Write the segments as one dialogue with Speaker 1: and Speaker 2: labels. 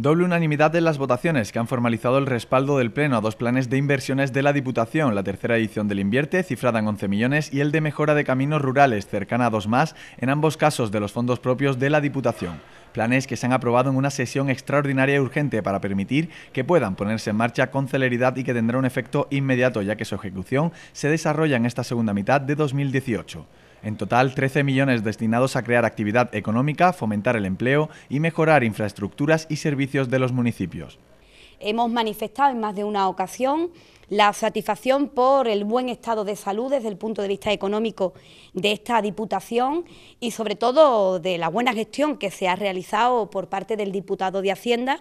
Speaker 1: Doble unanimidad en las votaciones que han formalizado el respaldo del Pleno a dos planes de inversiones de la Diputación, la tercera edición del Invierte, cifrada en 11 millones, y el de mejora de caminos rurales, cercana a dos más, en ambos casos de los fondos propios de la Diputación. Planes que se han aprobado en una sesión extraordinaria y urgente para permitir que puedan ponerse en marcha con celeridad y que tendrá un efecto inmediato, ya que su ejecución se desarrolla en esta segunda mitad de 2018. En total, 13 millones destinados a crear actividad económica, fomentar el empleo y mejorar infraestructuras y servicios de los municipios.
Speaker 2: Hemos manifestado en más de una ocasión la satisfacción por el buen estado de salud desde el punto de vista económico de esta Diputación y sobre todo de la buena gestión que se ha realizado por parte del diputado de Hacienda,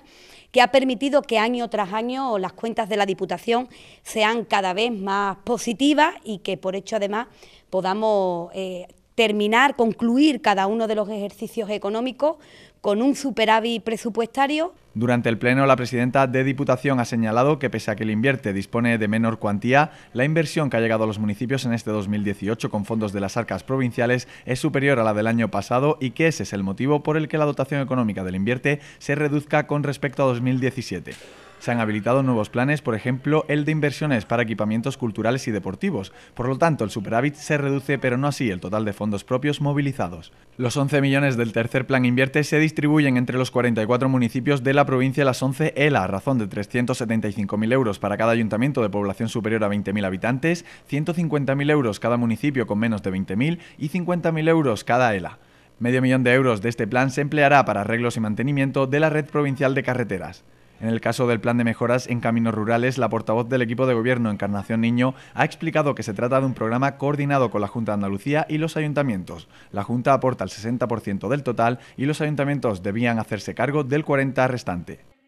Speaker 2: que ha permitido que año tras año las cuentas de la Diputación sean cada vez más positivas y que por hecho además podamos eh, terminar, concluir cada uno de los ejercicios económicos con un superávit presupuestario.
Speaker 1: Durante el Pleno, la presidenta de Diputación ha señalado que, pese a que el invierte dispone de menor cuantía, la inversión que ha llegado a los municipios en este 2018 con fondos de las arcas provinciales es superior a la del año pasado y que ese es el motivo por el que la dotación económica del invierte se reduzca con respecto a 2017. Se han habilitado nuevos planes, por ejemplo, el de inversiones para equipamientos culturales y deportivos. Por lo tanto, el superávit se reduce, pero no así el total de fondos propios movilizados. Los 11 millones del tercer plan invierte se distribuyen entre los 44 municipios de la provincia las 11 ELA, a razón de 375.000 euros para cada ayuntamiento de población superior a 20.000 habitantes, 150.000 euros cada municipio con menos de 20.000 y 50.000 euros cada ELA. Medio millón de euros de este plan se empleará para arreglos y mantenimiento de la red provincial de carreteras. En el caso del plan de mejoras en caminos rurales, la portavoz del equipo de gobierno Encarnación Niño ha explicado que se trata de un programa coordinado con la Junta de Andalucía y los ayuntamientos. La Junta aporta el 60% del total y los ayuntamientos debían hacerse cargo del 40% restante.